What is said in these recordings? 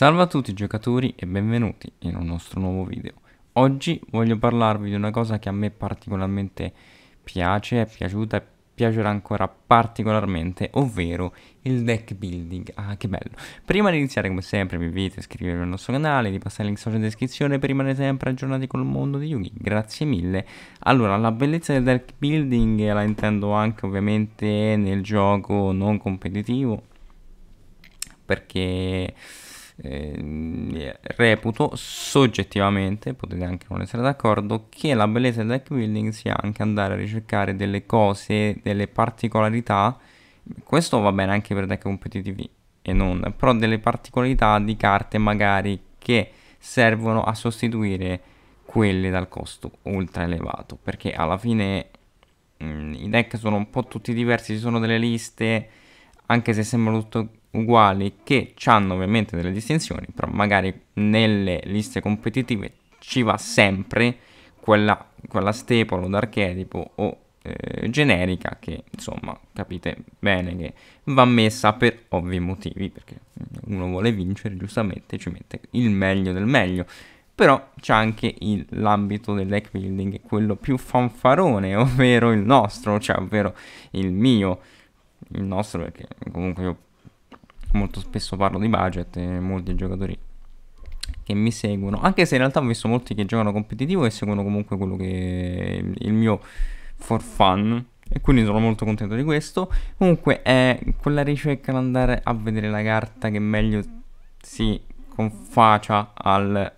Salve a tutti giocatori e benvenuti in un nostro nuovo video. Oggi voglio parlarvi di una cosa che a me particolarmente piace, è piaciuta e piacerà ancora particolarmente, ovvero il deck building. Ah, che bello! Prima di iniziare, come sempre, vi invito a iscrivervi al nostro canale, di passare il link social in descrizione per rimanere sempre aggiornati col mondo di Yugi. Grazie mille! Allora, la bellezza del deck building la intendo anche ovviamente nel gioco non competitivo, perché eh, reputo soggettivamente, potete anche non essere d'accordo, che la bellezza del deck building sia anche andare a ricercare delle cose, delle particolarità, questo va bene anche per deck competitivi e non, però delle particolarità di carte magari che servono a sostituire quelle dal costo ultra elevato, perché alla fine mh, mm, i deck sono un po' tutti diversi, ci sono delle liste, anche se sembrano tutto uguali che hanno ovviamente delle distinzioni, però magari nelle liste competitive ci va sempre quella, quella staple o d'archetipo o eh, generica che insomma capite bene che va messa per ovvi motivi perché uno vuole vincere giustamente ci mette il meglio del meglio però c'è anche il, l'ambito del deck building quello più fanfarone ovvero il nostro cioè ovvero il mio il nostro perché comunque io molto spesso parlo di budget e molti giocatori che mi seguono, anche se in realtà ho visto molti che giocano competitivo e seguono comunque quello che è il mio for fun e quindi sono molto contento di questo. Comunque è quella ricerca di andare a vedere la carta che meglio si confaccia al,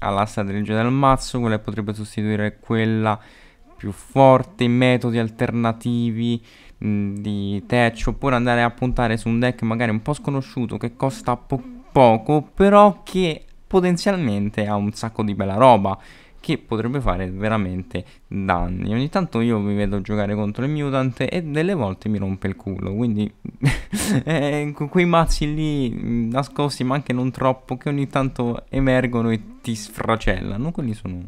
alla strategia del mazzo, quella che potrebbe sostituire quella più forte, metodi alternativi Mm, di Tech oppure andare a puntare su un deck magari un po' sconosciuto che costa po- poco però che potenzialmente ha un sacco di bella roba che potrebbe fare veramente danni. Ogni tanto io mi vedo giocare contro il mutant e delle volte mi rompe il culo, quindi eh, quei mazzi lì mm, nascosti ma anche non troppo che ogni tanto emergono e ti sfracellano, quelli sono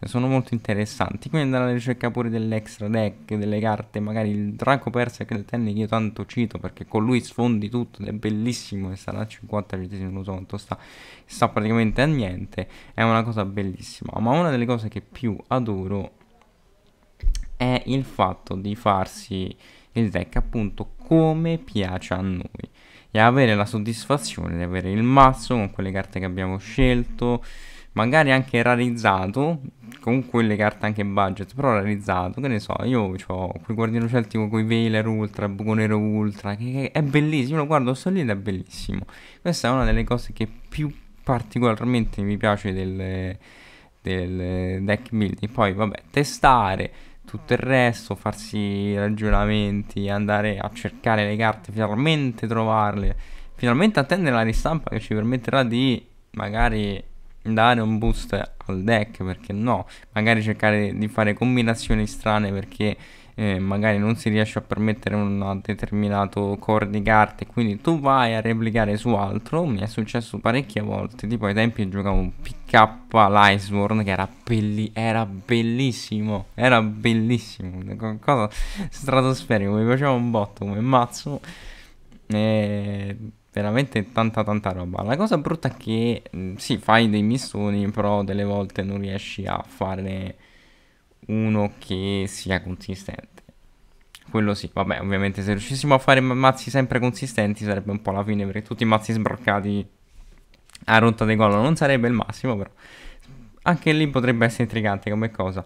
cioè, sono molto interessanti. Quindi andare alla ricerca pure dell'extra deck, delle carte, magari il Draco Persia che Tenni che io tanto cito perché con lui sfondi tutto ed è bellissimo e sarà al 50 non so quanto sta, sta praticamente a niente, è una cosa bellissima. Ma una delle cose che più adoro è il fatto di farsi il deck appunto come piace a noi e avere la soddisfazione di avere il mazzo con quelle carte che abbiamo scelto magari anche rarizzato, con quelle carte anche budget, però rarizzato, che ne so, io ho quel guardiano celtico con i Veiler Ultra, Buco Nero Ultra, che, che è bellissimo, io lo guardo solo lì ed è bellissimo. Questa è una delle cose che più particolarmente mi piace del, del deck building, poi vabbè, testare tutto il resto, farsi ragionamenti, andare a cercare le carte, finalmente trovarle, finalmente attendere la ristampa che ci permetterà di magari dare un boost al deck perché no magari cercare di fare combinazioni strane perché eh, magari non si riesce a permettere un determinato core di carte quindi tu vai a replicare su altro mi è successo parecchie volte tipo ai tempi giocavo PK Lightsworn che era, belli- era bellissimo era bellissimo qualcosa stratosferico mi piaceva un botto come mazzo e veramente tanta tanta roba. La cosa brutta è che mm, sì, fai dei missoni, però delle volte non riesci a fare uno che sia consistente. Quello sì, vabbè, ovviamente se riuscissimo a fare mazzi sempre consistenti sarebbe un po' la fine, perché tutti i mazzi sbroccati a rotta di collo non sarebbe il massimo, però anche lì potrebbe essere intrigante come cosa.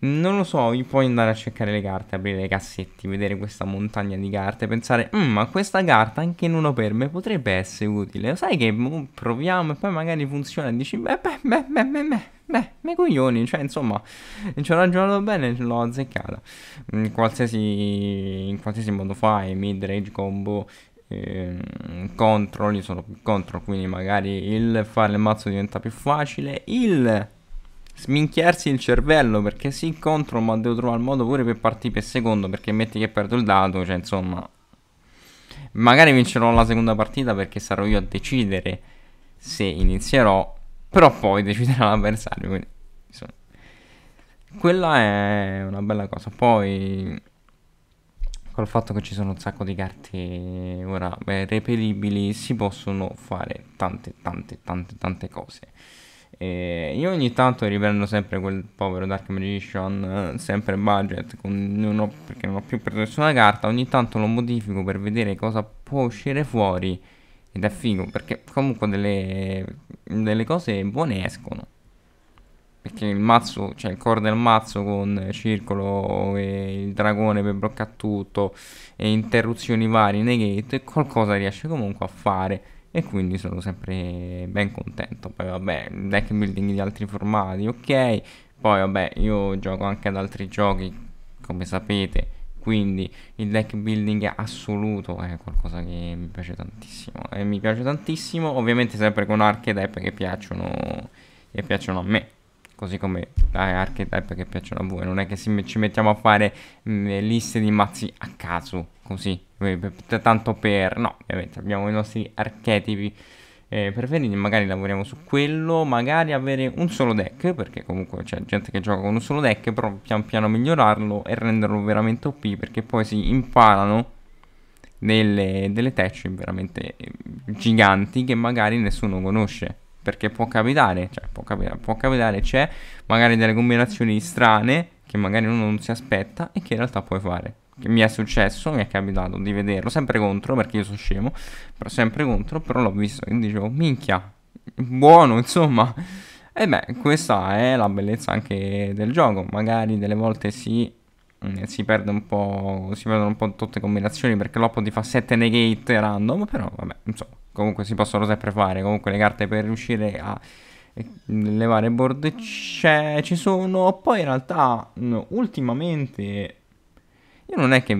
Non lo so, io puoi andare a cercare le carte, aprire i cassetti, vedere questa montagna di carte, pensare, mm, ma questa carta anche in uno per me potrebbe essere utile. Lo sai che boh, proviamo e poi magari funziona e dici, beh, beh, beh, beh, beh, beh, beh, me coglioni, cioè insomma, ci ho ragionato bene e l'ho azzeccata. In qualsiasi, in qualsiasi modo fai, mid range combo, ehm, control, io sono più control, quindi magari il fare il mazzo diventa più facile, il sminchiarsi il cervello perché si incontro ma devo trovare il modo pure per partire per secondo perché metti che perdo il dato, cioè insomma magari vincerò la seconda partita perché sarò io a decidere se inizierò, però poi deciderà l'avversario, quindi insomma quella è una bella cosa. Poi col fatto che ci sono un sacco di carte ora beh, reperibili si possono fare tante tante tante tante cose. E io ogni tanto riprendo sempre quel povero Dark Magician, eh, sempre budget, non ho, perché non ho più preso nessuna carta, ogni tanto lo modifico per vedere cosa può uscire fuori ed è figo, perché comunque delle, delle cose buone escono. Perché il mazzo, cioè il core del mazzo con circolo e il dragone per bloccare tutto e interruzioni varie, negate, qualcosa riesce comunque a fare e quindi sono sempre ben contento. Poi vabbè, deck building di altri formati, ok. Poi vabbè, io gioco anche ad altri giochi, come sapete, quindi il deck building assoluto è qualcosa che mi piace tantissimo e mi piace tantissimo ovviamente sempre con archetype che piacciono, che piacciono a me così come dai archetype che piacciono a voi. Non è che ci mettiamo a fare mh, mm, liste di mazzi a caso, così, tanto per... No, ovviamente abbiamo i nostri archetipi eh, preferiti, magari lavoriamo su quello, magari avere un solo deck, perché comunque c'è gente che gioca con un solo deck, però pian piano migliorarlo e renderlo veramente OP, perché poi si imparano delle, delle veramente eh, giganti che magari nessuno conosce perché può capitare, cioè può, capitare, può capitare, c'è magari delle combinazioni strane che magari uno non si aspetta e che in realtà puoi fare. Che mi è successo, mi è capitato di vederlo, sempre contro, perché io sono scemo, però sempre contro, però l'ho visto e dicevo, minchia, buono, insomma. E beh, questa è la bellezza anche del gioco, magari delle volte si mm, si perde un po'. Si perdono un po' tutte le combinazioni perché l'oppo ti fa 7 negate random. Però vabbè, insomma comunque si possono sempre fare, comunque le carte per riuscire a eh, levare board c'è, ci sono, poi in realtà mm, ultimamente io non è che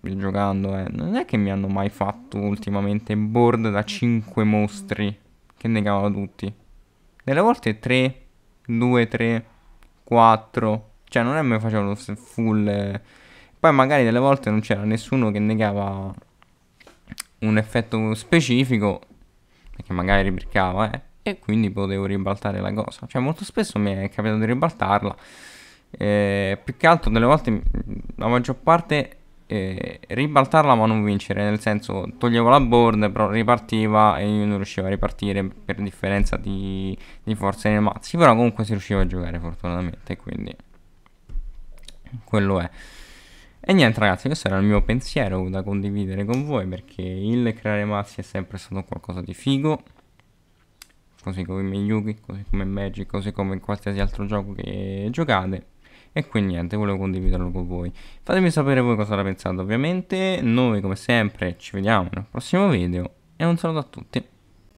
giocando, eh, non è che mi hanno mai fatto ultimamente board da 5 mostri che negavano tutti. Delle volte 3, 2, 3, 4, cioè non è che facevano full eh. poi magari delle volte non c'era nessuno che negava un effetto specifico perché magari ribriccava eh, e quindi potevo ribaltare la cosa cioè molto spesso mi è capitato di ribaltarla eh, più che altro delle volte la maggior parte eh, ribaltarla ma non vincere nel senso toglievo la board però ripartiva e io non riuscivo a ripartire per differenza di, di forza nei mazzi però comunque si riusciva a giocare fortunatamente quindi quello è e niente ragazzi, questo era il mio pensiero da condividere con voi perché il creare mazzi è sempre stato qualcosa di figo, così come Yugi, così come Magic, così come in qualsiasi altro gioco che giocate. E quindi niente, volevo condividerlo con voi. Fatemi sapere voi cosa ne pensate ovviamente, noi come sempre ci vediamo nel prossimo video e un saluto a tutti.